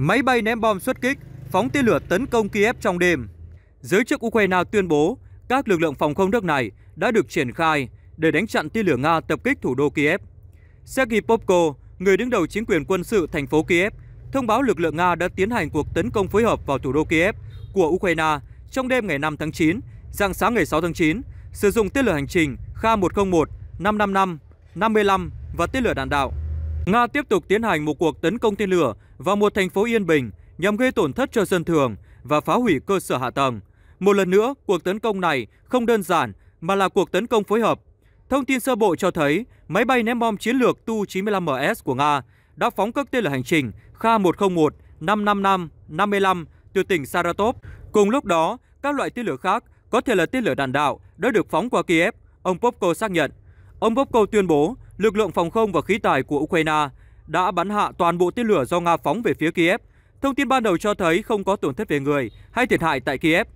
Máy bay ném bom xuất kích, phóng tên lửa tấn công Kiev trong đêm. Giới chức Ukraine tuyên bố các lực lượng phòng không nước này đã được triển khai để đánh chặn tên lửa Nga tập kích thủ đô Kiev. Sergei Popko, người đứng đầu chính quyền quân sự thành phố Kiev, thông báo lực lượng Nga đã tiến hành cuộc tấn công phối hợp vào thủ đô Kiev của Ukraine trong đêm ngày 5 tháng 9, dạng sáng ngày 6 tháng 9, sử dụng tên lửa hành trình Kha-101, 555, 55 và tên lửa đạn đạo. Nga tiếp tục tiến hành một cuộc tấn công tên lửa vào một thành phố yên bình nhằm gây tổn thất cho dân thường và phá hủy cơ sở hạ tầng. Một lần nữa, cuộc tấn công này không đơn giản mà là cuộc tấn công phối hợp. Thông tin sơ bộ cho thấy máy bay ném bom chiến lược Tu-95MS của Nga đã phóng các tên lửa hành trình Kha-101, 555, 55 từ tỉnh Saratov. Cùng lúc đó, các loại tên lửa khác có thể là tên lửa đạn đạo đã được phóng qua Kiev, ông Popko xác nhận. Ông Popko tuyên bố lực lượng phòng không và khí tài của Ukraine đã bắn hạ toàn bộ tên lửa do Nga phóng về phía Kiev. Thông tin ban đầu cho thấy không có tổn thất về người hay thiệt hại tại Kiev.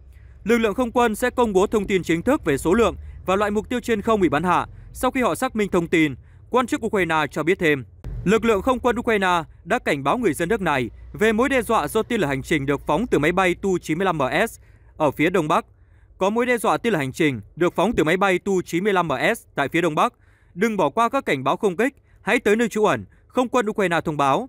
Lực lượng không quân sẽ công bố thông tin chính thức về số lượng và loại mục tiêu trên không bị bắn hạ sau khi họ xác minh thông tin, quan chức Ukraine cho biết thêm. Lực lượng không quân Ukraine đã cảnh báo người dân nước này về mối đe dọa do tên lửa hành trình được phóng từ máy bay Tu-95MS ở phía đông bắc. Có mối đe dọa tên lửa hành trình được phóng từ máy bay Tu-95MS tại phía đông bắc đừng bỏ qua các cảnh báo không kích, hãy tới nơi trú ẩn, không quân Ukraine thông báo.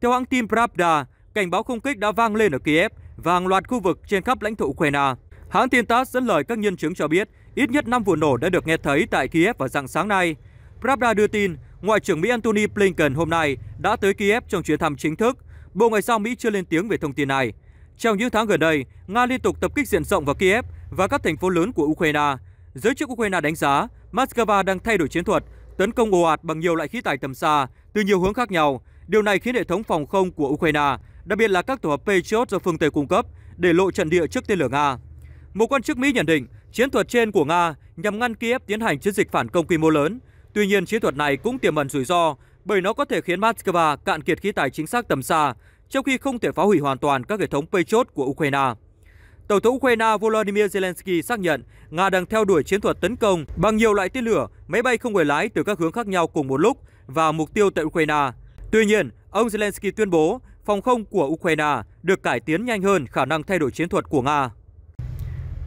Theo hãng tin Pravda, cảnh báo không kích đã vang lên ở Kiev và hàng loạt khu vực trên khắp lãnh thổ Ukraine. Hãng tin TASS dẫn lời các nhân chứng cho biết ít nhất 5 vụ nổ đã được nghe thấy tại Kiev vào dạng sáng nay. Pravda đưa tin, Ngoại trưởng Mỹ Antony Blinken hôm nay đã tới Kiev trong chuyến thăm chính thức. Bộ Ngoại giao Mỹ chưa lên tiếng về thông tin này. Trong những tháng gần đây, Nga liên tục tập kích diện rộng vào Kiev và các thành phố lớn của Ukraine, Giới chức Ukraine đánh giá Moscow đang thay đổi chiến thuật, tấn công ồ ạt bằng nhiều loại khí tài tầm xa từ nhiều hướng khác nhau. Điều này khiến hệ thống phòng không của Ukraine, đặc biệt là các tổ hợp Patriot do phương Tây cung cấp, để lộ trận địa trước tên lửa Nga. Một quan chức Mỹ nhận định chiến thuật trên của Nga nhằm ngăn Kiev tiến hành chiến dịch phản công quy mô lớn. Tuy nhiên, chiến thuật này cũng tiềm ẩn rủi ro bởi nó có thể khiến Moscow cạn kiệt khí tài chính xác tầm xa, trong khi không thể phá hủy hoàn toàn các hệ thống Patriot của Ukraine. Tổng thống Ukraine Volodymyr Zelensky xác nhận Nga đang theo đuổi chiến thuật tấn công bằng nhiều loại tên lửa, máy bay không người lái từ các hướng khác nhau cùng một lúc vào mục tiêu tại Ukraine. Tuy nhiên, ông Zelensky tuyên bố phòng không của Ukraine được cải tiến nhanh hơn khả năng thay đổi chiến thuật của Nga.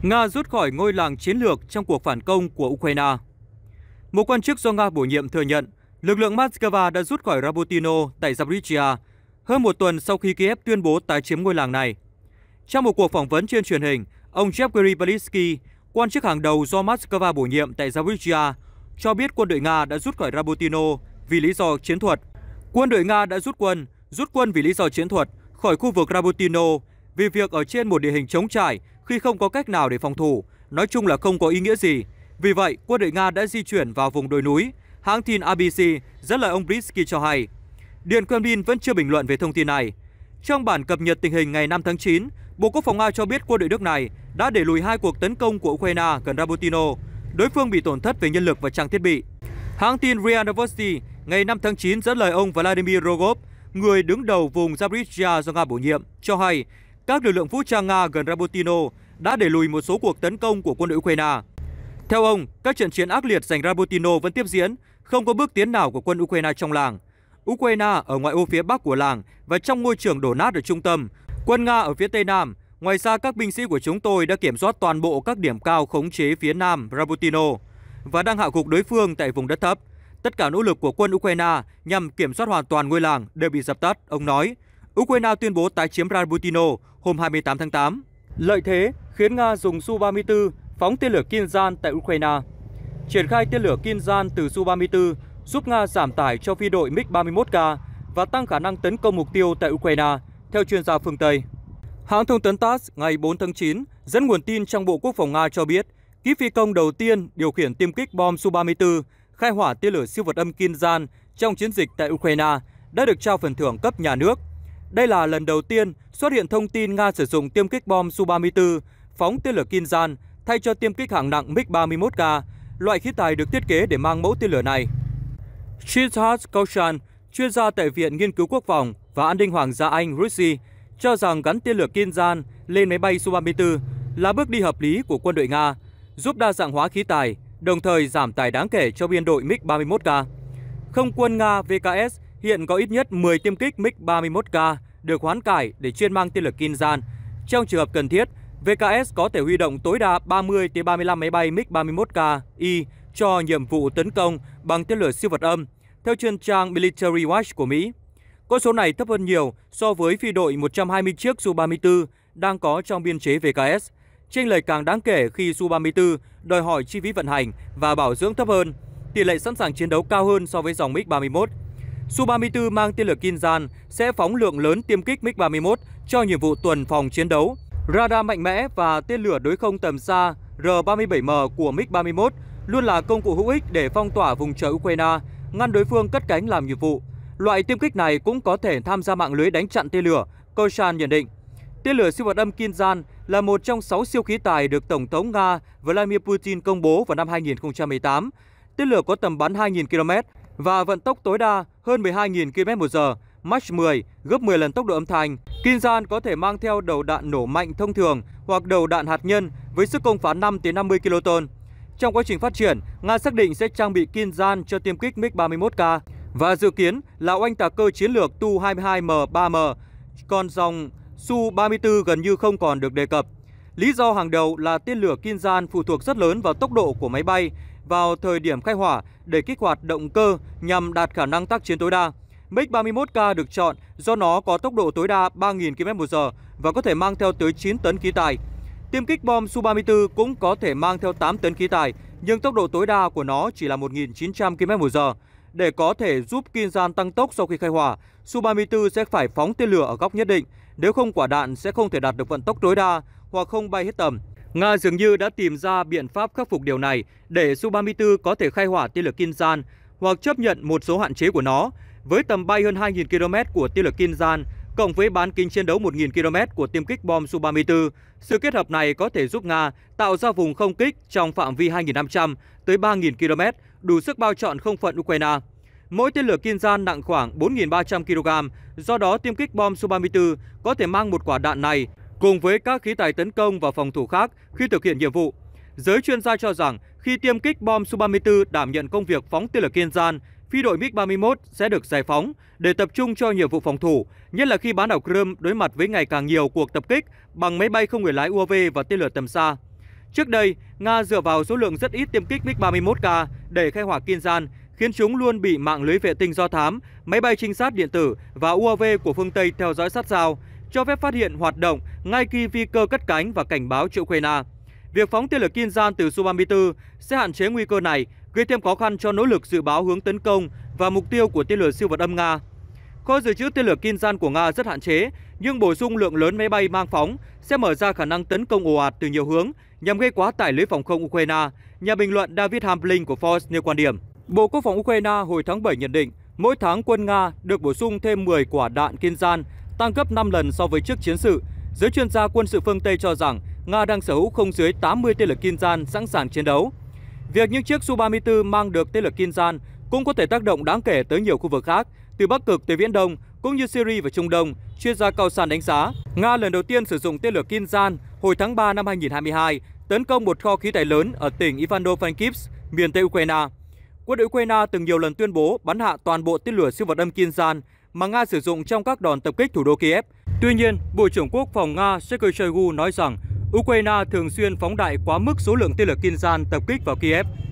Nga rút khỏi ngôi làng chiến lược trong cuộc phản công của Ukraine. Một quan chức do Nga bổ nhiệm thừa nhận lực lượng Moscow đã rút khỏi Rabotino tại Zaporizhia hơn một tuần sau khi Kiev tuyên bố tái chiếm ngôi làng này. Trong một cuộc phỏng vấn trên truyền hình, ông Jeffrey Belitsky, quan chức hàng đầu do Moscow bổ nhiệm tại Zaporizhia, cho biết quân đội Nga đã rút khỏi Rabotino vì lý do chiến thuật. Quân đội Nga đã rút quân, rút quân vì lý do chiến thuật khỏi khu vực Rabotino vì việc ở trên một địa hình trống trải khi không có cách nào để phòng thủ, nói chung là không có ý nghĩa gì. Vì vậy, quân đội Nga đã di chuyển vào vùng đồi núi. Hãng tin ABC dẫn lời ông Britsky cho hay. Điện Kremlin vẫn chưa bình luận về thông tin này. Trong bản cập nhật tình hình ngày 5 tháng 9, Bộ Quốc phòng Nga cho biết quân đội nước này đã để lùi hai cuộc tấn công của Ukraine gần Rabotino. Đối phương bị tổn thất về nhân lực và trang thiết bị. Hãng tin RIA Novosti ngày 5 tháng 9 dẫn lời ông Vladimir Rogov, người đứng đầu vùng Zaporizhia do Nga bổ nhiệm, cho hay các lực lượng vũ trang Nga gần Rabotino đã đẩy lùi một số cuộc tấn công của quân đội Ukraine. Theo ông, các trận chiến ác liệt giành Rabotino vẫn tiếp diễn, không có bước tiến nào của quân Ukraine trong làng. Ukraine ở ngoại ô phía bắc của làng và trong ngôi trường đổ nát ở trung tâm Quân Nga ở phía Tây Nam, ngoài ra các binh sĩ của chúng tôi đã kiểm soát toàn bộ các điểm cao khống chế phía Nam Rabutino và đang hạ gục đối phương tại vùng đất thấp. Tất cả nỗ lực của quân Ukraine nhằm kiểm soát hoàn toàn ngôi làng đều bị dập tắt, ông nói. Ukraine tuyên bố tái chiếm Rabutino hôm 28 tháng 8. Lợi thế khiến Nga dùng Su-34 phóng tên lửa Kinzhan tại Ukraine. Triển khai tên lửa Kinzhan từ Su-34 giúp Nga giảm tải cho phi đội MiG-31K và tăng khả năng tấn công mục tiêu tại Ukraine, theo chuyên gia phương Tây. Hãng thông tấn TASS ngày 4 tháng 9 dẫn nguồn tin trong Bộ Quốc phòng Nga cho biết, kíp phi công đầu tiên điều khiển tiêm kích bom Su-34 khai hỏa tên lửa siêu vật âm Kinzhan trong chiến dịch tại Ukraine đã được trao phần thưởng cấp nhà nước. Đây là lần đầu tiên xuất hiện thông tin Nga sử dụng tiêm kích bom Su-34 phóng tên lửa Kinzhan thay cho tiêm kích hạng nặng MiG-31K, loại khí tài được thiết kế để mang mẫu tên lửa này. Shizhaz Kaushan, chuyên gia tại Viện Nghiên cứu Quốc phòng và an ninh Hoàng gia Anh Rishi cho rằng gắn tên lửa Kinzhan lên máy bay Su-34 là bước đi hợp lý của quân đội Nga, giúp đa dạng hóa khí tài, đồng thời giảm tài đáng kể cho biên đội MiG-31K. Không quân Nga VKS hiện có ít nhất 10 tiêm kích MiG-31K được hoán cải để chuyên mang tên lửa Kinzhan. Trong trường hợp cần thiết, VKS có thể huy động tối đa 30-35 máy bay MiG-31K-I cho nhiệm vụ tấn công bằng tên lửa siêu vật âm, theo chuyên trang Military Watch của Mỹ. Con số này thấp hơn nhiều so với phi đội 120 chiếc Su-34 đang có trong biên chế VKS. Chênh lệch càng đáng kể khi Su-34 đòi hỏi chi phí vận hành và bảo dưỡng thấp hơn, tỷ lệ sẵn sàng chiến đấu cao hơn so với dòng MiG-31. Su-34 mang tên lửa Kinzhan sẽ phóng lượng lớn tiêm kích MiG-31 cho nhiệm vụ tuần phòng chiến đấu. Radar mạnh mẽ và tên lửa đối không tầm xa R-37M của MiG-31 luôn là công cụ hữu ích để phong tỏa vùng trời Ukraine, ngăn đối phương cất cánh làm nhiệm vụ. Loại tiêm kích này cũng có thể tham gia mạng lưới đánh chặn tên lửa, Koshan nhận định. Tên lửa siêu vật âm Kinzhan là một trong 6 siêu khí tài được Tổng thống Nga Vladimir Putin công bố vào năm 2018. Tên lửa có tầm bắn 2.000 km và vận tốc tối đa hơn 12.000 km h Mach 10, gấp 10 lần tốc độ âm thanh. Kinzhan có thể mang theo đầu đạn nổ mạnh thông thường hoặc đầu đạn hạt nhân với sức công phá 5 50 kiloton. Trong quá trình phát triển, Nga xác định sẽ trang bị Kinzhan cho tiêm kích MiG-31K và dự kiến là oanh tạc cơ chiến lược Tu-22M3M, còn dòng Su-34 gần như không còn được đề cập. Lý do hàng đầu là tên lửa Kinzhan phụ thuộc rất lớn vào tốc độ của máy bay vào thời điểm khai hỏa để kích hoạt động cơ nhằm đạt khả năng tác chiến tối đa. MiG-31K được chọn do nó có tốc độ tối đa 3.000 km/h và có thể mang theo tới 9 tấn khí tài. Tiêm kích bom Su-34 cũng có thể mang theo 8 tấn khí tài, nhưng tốc độ tối đa của nó chỉ là 1.900 km/h. Để có thể giúp Kinzan tăng tốc sau khi khai hỏa, Su-34 sẽ phải phóng tên lửa ở góc nhất định, nếu không quả đạn sẽ không thể đạt được vận tốc tối đa hoặc không bay hết tầm. Nga dường như đã tìm ra biện pháp khắc phục điều này để Su-34 có thể khai hỏa tên lửa Kinzan hoặc chấp nhận một số hạn chế của nó. Với tầm bay hơn 2.000 km của tên lửa Kinzan, Cộng với bán kính chiến đấu 1.000 km của tiêm kích bom Su-34, sự kết hợp này có thể giúp Nga tạo ra vùng không kích trong phạm vi 2.500 tới 3.000 km, đủ sức bao trọn không phận Ukraine. Mỗi tên lửa kiên Kinzhan nặng khoảng 4.300 kg, do đó tiêm kích bom Su-34 có thể mang một quả đạn này cùng với các khí tài tấn công và phòng thủ khác khi thực hiện nhiệm vụ. Giới chuyên gia cho rằng khi tiêm kích bom Su-34 đảm nhận công việc phóng tên lửa kiên Kinzhan, phi đội MiG-31 sẽ được giải phóng để tập trung cho nhiệm vụ phòng thủ, nhất là khi bán đảo Crimea đối mặt với ngày càng nhiều cuộc tập kích bằng máy bay không người lái UAV và tên lửa tầm xa. Trước đây, Nga dựa vào số lượng rất ít tiêm kích MiG-31K để khai hỏa kiên Kinzhan, khiến chúng luôn bị mạng lưới vệ tinh do thám, máy bay trinh sát điện tử và UAV của phương Tây theo dõi sát sao, cho phép phát hiện hoạt động ngay khi vi cơ cất cánh và cảnh báo cho Ukraine. Việc phóng tên lửa kiên Kinzhan từ Su-34 sẽ hạn chế nguy cơ này gây thêm khó khăn cho nỗ lực dự báo hướng tấn công và mục tiêu của tên lửa siêu vật âm Nga. Kho dự trữ tên lửa Kinzhan của Nga rất hạn chế, nhưng bổ sung lượng lớn máy bay mang phóng sẽ mở ra khả năng tấn công ồ ạt từ nhiều hướng nhằm gây quá tải lưới phòng không Ukraine, nhà bình luận David Hamblin của Forbes nêu quan điểm. Bộ Quốc phòng Ukraine hồi tháng 7 nhận định, mỗi tháng quân Nga được bổ sung thêm 10 quả đạn Kinzhan, tăng gấp 5 lần so với trước chiến sự. Giới chuyên gia quân sự phương Tây cho rằng Nga đang sở hữu không dưới 80 tên lửa Kinzhan sẵn sàng chiến đấu. Việc những chiếc Su-34 mang được tên lửa Kinzhan cũng có thể tác động đáng kể tới nhiều khu vực khác, từ Bắc Cực tới Viễn Đông, cũng như Syria và Trung Đông, chuyên gia Cao San đánh giá. Nga lần đầu tiên sử dụng tên lửa Kinzhan hồi tháng 3 năm 2022 tấn công một kho khí tài lớn ở tỉnh Ivano-Frankivsk, miền Tây Ukraine. Quân đội Ukraine từng nhiều lần tuyên bố bắn hạ toàn bộ tên lửa siêu vật âm Kinzhan mà Nga sử dụng trong các đòn tập kích thủ đô Kiev. Tuy nhiên, Bộ trưởng Quốc phòng Nga Sergei Shoigu nói rằng Ukraine thường xuyên phóng đại quá mức số lượng tên lửa Kinzhan tập kích vào Kiev